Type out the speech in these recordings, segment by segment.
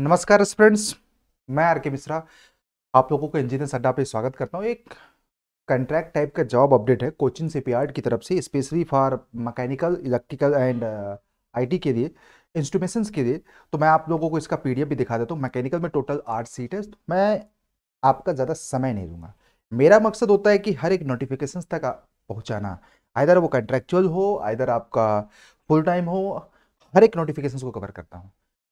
नमस्कार स्टूडेंट्स मैं आर के मिश्रा आप लोगों को इंजीनियर अड्डा पे स्वागत करता हूँ एक कंट्रैक्ट टाइप का जॉब अपडेट है कोचिंग शिपयार्ड की तरफ से specially for mechanical electrical and IT के लिए इंस्ट्रूमेशन के लिए तो मैं आप लोगों को इसका पी भी दिखा देता हूँ मैकेनिकल में टोटल आठ सीट है तो मैं आपका ज़्यादा समय नहीं दूंगा मेरा मकसद होता है कि हर एक नोटिफिकेशन तक पहुँचाना आधर वो कंट्रैक्चुअल हो आधर आपका फुल टाइम हो हर एक नोटिफिकेशन को कवर करता हूँ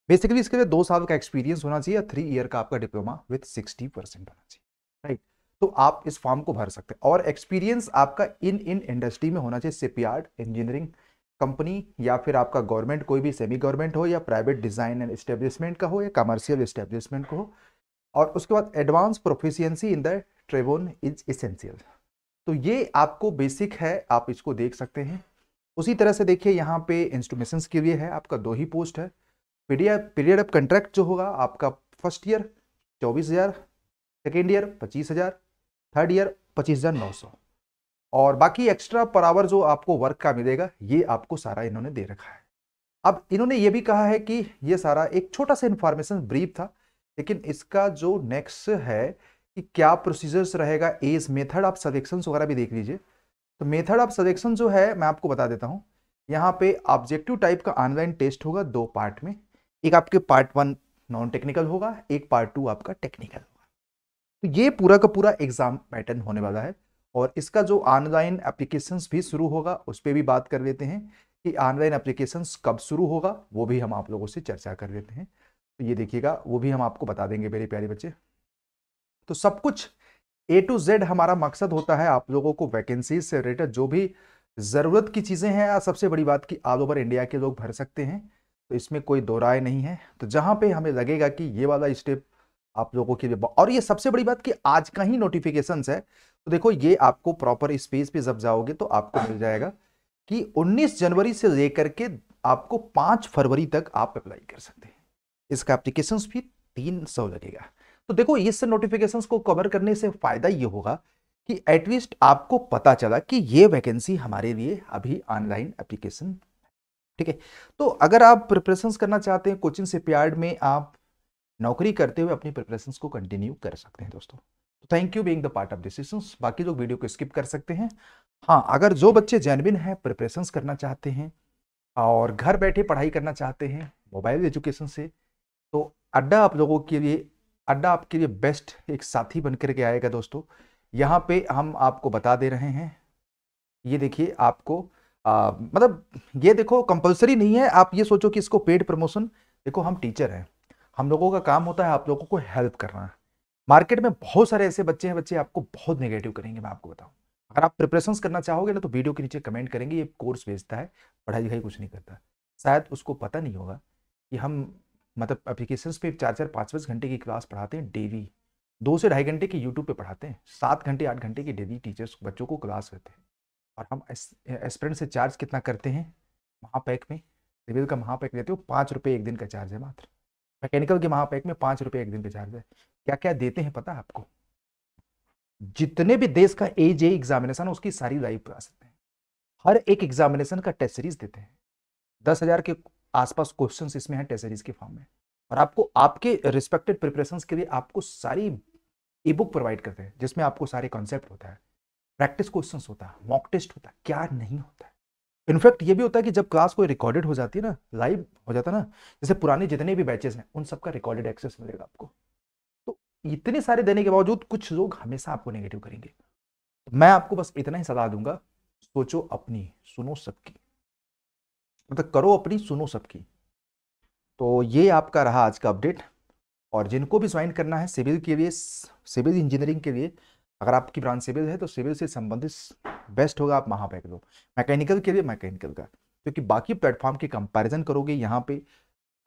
बेसिकली इसके लिए दो साल का एक्सपीरियंस होना चाहिए या थ्री ईयर का आपका डिप्लोमा विथ सिक्सटी परसेंट होना चाहिए राइट तो आप इस फॉर्म को भर सकते हैं और एक्सपीरियंस आपका इन इन इंडस्ट्री में होना चाहिए सिपयार्ड इंजीनियरिंग कंपनी या फिर आपका गवर्नमेंट कोई भी सेमी गवर्नमेंट हो या प्राइवेट डिज़ाइन एंड इस्टेब्लिशमेंट का हो या कमर्शियल इस्टेब्लिशमेंट का हो और उसके बाद एडवांस प्रोफिशियंसी इन द ट्रेवोन इज इसेंशियल तो ये आपको बेसिक है आप इसको देख सकते हैं उसी तरह से देखिए यहाँ पे इंस्ट्रूमेशंस के लिए है आपका दो ही पोस्ट है पीरियड पीरियड ऑफ कंट्रैक्ट जो होगा आपका फर्स्ट ईयर चौबीस हज़ार सेकेंड ईयर पच्चीस हज़ार थर्ड ईयर पच्चीस हज़ार नौ सौ और बाकी एक्स्ट्रा पर आवर जो आपको वर्क का मिलेगा ये आपको सारा इन्होंने दे रखा है अब इन्होंने ये भी कहा है कि ये सारा एक छोटा सा इन्फॉर्मेशन ब्रीफ था लेकिन इसका जो नेक्स्ट है कि क्या प्रोसीजर्स रहेगा एज मेथड ऑफ सजेक्शन वगैरह भी देख लीजिए तो मेथड ऑफ सजेक्शन जो है मैं आपको बता देता हूँ यहाँ पे ऑब्जेक्टिव टाइप का ऑनलाइन टेस्ट होगा दो पार्ट में एक आपके पार्ट वन नॉन टेक्निकल होगा एक पार्ट टू आपका टेक्निकल होगा तो ये पूरा का पूरा एग्जाम पैटर्न होने वाला है और इसका जो ऑनलाइन एप्लीकेशन भी शुरू होगा उस पर भी बात कर लेते हैं कि ऑनलाइन एप्लीकेशन कब शुरू होगा वो भी हम आप लोगों से चर्चा कर लेते हैं तो ये देखिएगा वो भी हम आपको बता देंगे मेरे प्यारे बच्चे तो सब कुछ ए टू जेड हमारा मकसद होता है आप लोगों को वैकेंसी से रिलेटेड जो भी ज़रूरत की चीज़ें हैं सबसे बड़ी बात कि ऑल ओवर इंडिया के लोग भर सकते हैं तो इसमें कोई दो राय नहीं है तो जहां पे हमें लगेगा कि ये वाला स्टेप आप लोगों के लिए और ये सबसे बड़ी बात कि आज का ही नोटिफिकेशन है तो देखो ये आपको प्रॉपर स्पेस पे जब जाओगे तो आपको मिल जाएगा कि 19 जनवरी से लेकर के आपको 5 फरवरी तक आप अप्लाई कर सकते हैं इसका एप्लीकेशन भी तीन सौ लगेगा तो देखो इस नोटिफिकेशन को कवर करने से फायदा ये होगा कि एटलीस्ट आपको पता चला कि ये वैकेंसी हमारे लिए अभी ऑनलाइन एप्लीकेशन ठीक है तो अगर आप प्रिपरेशंस करना चाहते हैं कोचिंग से प्यार्ड में आप नौकरी करते हुए अपनी प्रिपरेशन को कंटिन्यू कर सकते हैं दोस्तों तो thank you being the part of decisions बाकी लोग वीडियो को स्किप कर सकते हैं हाँ अगर जो बच्चे जैनबिन हैं प्रिपरेशंस करना चाहते हैं और घर बैठे पढ़ाई करना चाहते हैं मोबाइल एजुकेशन से तो अड्डा आप लोगों के लिए अड्डा आपके लिए बेस्ट एक साथी बन के आएगा दोस्तों यहाँ पे हम आपको बता दे रहे हैं ये देखिए आपको आ, मतलब ये देखो कंपलसरी नहीं है आप ये सोचो कि इसको पेड प्रमोशन देखो हम टीचर हैं हम लोगों का काम होता है आप लोगों को हेल्प करना मार्केट में बहुत सारे ऐसे बच्चे हैं बच्चे आपको बहुत नेगेटिव करेंगे मैं आपको बताऊँ अगर आप प्रिपरेशन करना चाहोगे ना तो वीडियो के नीचे कमेंट करेंगे ये कोर्स भेजता है पढ़ाई लिखाई कुछ नहीं करता शायद उसको पता नहीं होगा कि हम मतलब अप्लीकेशन पे चार चार पाँच पाँच घंटे की क्लास पढ़ाते हैं डेली दो से ढाई घंटे की यूट्यूब पे पढ़ाते हैं सात घंटे आठ घंटे की डेली टीचर्स बच्चों को क्लास रहते हैं और हम एस्परेंट से चार्ज कितना करते हैं महापैक में रिवेल का महापैक देते हो पाँच रुपये एक दिन का चार्ज है मात्र मैकेनिकल के महापैक में पाँच रुपये एक दिन का चार्ज है क्या क्या देते हैं पता है आपको जितने भी देश का ए जे एग्जामिनेशन उसकी सारी लाइव करा सकते हैं हर एक एग्जामिनेशन का टेस्ट सीरीज देते हैं दस हज़ार के आसपास क्वेश्चन इसमें हैं टेस्ट सीरीज के फॉर्म में और आपको आपके रिस्पेक्टेड प्रिपरेशन के लिए आपको सारी ई बुक प्रोवाइड करते हैं जिसमें आपको सारे कॉन्सेप्ट होता है प्रैक्टिस क्वेश्चन होता है मॉक टेस्ट होता है क्या नहीं होता है इनफैक्ट ये भी होता है कि जब क्लास कोई रिकॉर्डेड हो जाती है ना लाइव हो जाता है ना जैसे पुराने जितने भी बैचेस हैं उन सबका रिकॉर्डेड एक्सेस मिलेगा आपको तो इतने सारे देने के बावजूद कुछ लोग हमेशा आपको नेगेटिव करेंगे तो मैं आपको बस इतना ही सलाह दूंगा सोचो अपनी सुनो सबकी मतलब तो करो अपनी सुनो सबकी तो ये आपका रहा आज का अपडेट और जिनको भी ज्वाइन करना है सिविल के लिए सिविल इंजीनियरिंग के लिए अगर आपकी ब्रांच सिविल है तो सिविल से संबंधित बेस्ट होगा आप वहाँ पर करो मैकेनिकल के लिए मैकेनिकल का क्योंकि बाकी प्लेटफॉर्म की कंपैरिजन करोगे यहाँ पे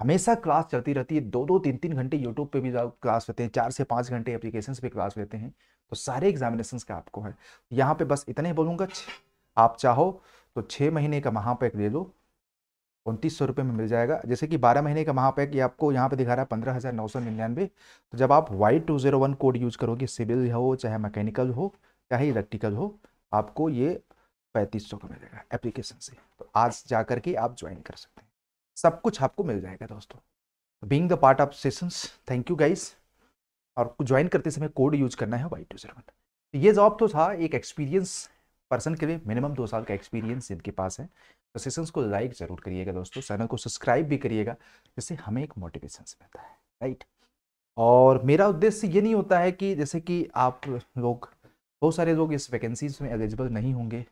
हमेशा क्लास चलती रहती है दो दो तीन तीन घंटे यूट्यूब पे भी क्लास रहते हैं चार से पाँच घंटे एप्लीकेशन पे क्लास रहते हैं तो सारे एग्जामिनेशन का आपको है यहाँ पे बस इतने बोलूँगा आप चाहो तो छः महीने का वहाँ पर ले लो उनतीस सौ रुपये में मिल जाएगा जैसे कि बारह महीने का महापैक ये आपको यहाँ पे दिखा रहा है पंद्रह हज़ार नौ सौ निन्यानवे तो जब आप Y two zero one code use करोगे सिविल हो चाहे मैकेनिकल हो चाहे इलेक्ट्रिकल हो आपको ये पैंतीस सौ का मिलेगा एप्लीकेशन से तो आज जा कर के आप ज्वाइन कर सकते हैं सब कुछ आपको मिल जाएगा दोस्तों being the part of sessions thank you guys और ज्वाइन करते समय कोड यूज करना है वाई टू ज़ीरो वन ये जॉब तो था एक एक्सपीरियंस पर्सन के लिए मिनिमम दो साल का एक्सपीरियंस इनके पास है तो सेशंस को लाइक ज़रूर करिएगा दोस्तों चैनल को सब्सक्राइब भी करिएगा जिससे हमें एक मोटिवेशन मिलता है राइट और मेरा उद्देश्य ये नहीं होता है कि जैसे कि आप लोग बहुत सारे लोग इस वैकेंसीज में एलिजिबल नहीं होंगे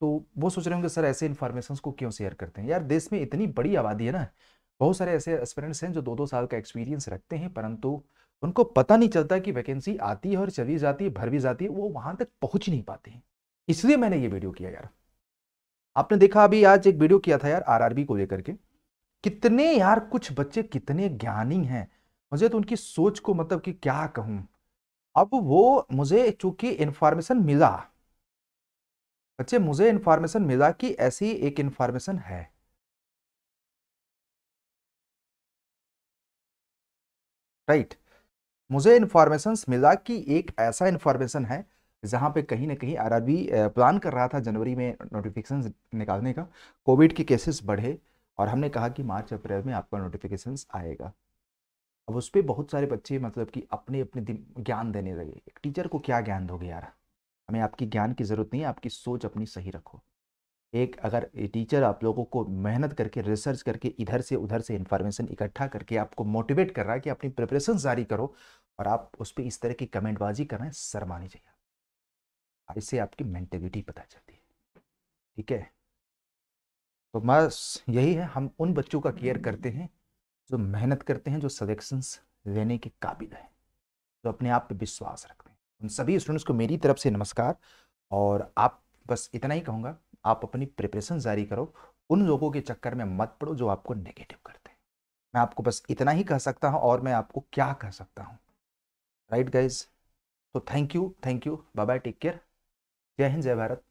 तो वो सोच रहे होंगे सर ऐसे इन्फॉर्मेशन को क्यों शेयर करते हैं यार देश में इतनी बड़ी आबादी है ना बहुत सारे ऐसे एक्सपेरेंट्स हैं जो दो दो साल का एक्सपीरियंस रखते हैं परंतु उनको पता नहीं चलता कि वैकेंसी आती है और चली जाती है भर भी जाती है वो वहाँ तक पहुँच नहीं पाते हैं इसलिए मैंने ये वीडियो किया यार आपने देखा अभी आज एक वीडियो किया था यार आरआरबी को लेकर के कितने यार कुछ बच्चे कितने ज्ञानी हैं मुझे तो उनकी सोच को मतलब कि क्या कहूं अब वो मुझे चूंकि इंफॉर्मेशन मिला बच्चे मुझे इंफॉर्मेशन मिला कि ऐसी एक इंफॉर्मेशन है राइट right. मुझे इंफॉर्मेशन मिला कि एक ऐसा इंफॉर्मेशन है जहाँ पे कहीं ना कहीं आरआरबी प्लान कर रहा था जनवरी में नोटिफिकेशन निकालने का कोविड के केसेस बढ़े और हमने कहा कि मार्च अप्रैल में आपका नोटिफिकेशन आएगा अब उस पर बहुत सारे बच्चे मतलब कि अपने अपने ज्ञान देने लगे एक टीचर को क्या ज्ञान दोगे यार हमें आपकी ज्ञान की ज़रूरत नहीं है आपकी सोच अपनी सही रखो एक अगर टीचर आप लोगों को मेहनत करके रिसर्च करके इधर से उधर से इन्फॉर्मेशन इकट्ठा करके आपको मोटिवेट कर रहा है कि अपनी प्रिपरेशन जारी करो और आप उस पर इस तरह की कमेंटबाजी कर रहे सर शर्मानी चाहिए इससे आपकी मेंटेलिटी पता चलती है ठीक है तो बस यही है हम उन बच्चों का केयर करते हैं जो मेहनत करते हैं जो सलेक्शंस लेने के काबिल हैं जो अपने आप पे विश्वास रखते हैं उन सभी स्टूडेंट्स को मेरी तरफ से नमस्कार और आप बस इतना ही कहूँगा आप अपनी प्रिपरेशन जारी करो उन लोगों के चक्कर में मत पड़ो जो आपको नेगेटिव करते हैं मैं आपको बस इतना ही कह सकता हूँ और मैं आपको क्या कह सकता हूँ राइट गाइज तो thank you thank you bye bye take care जय हिंद जय भारत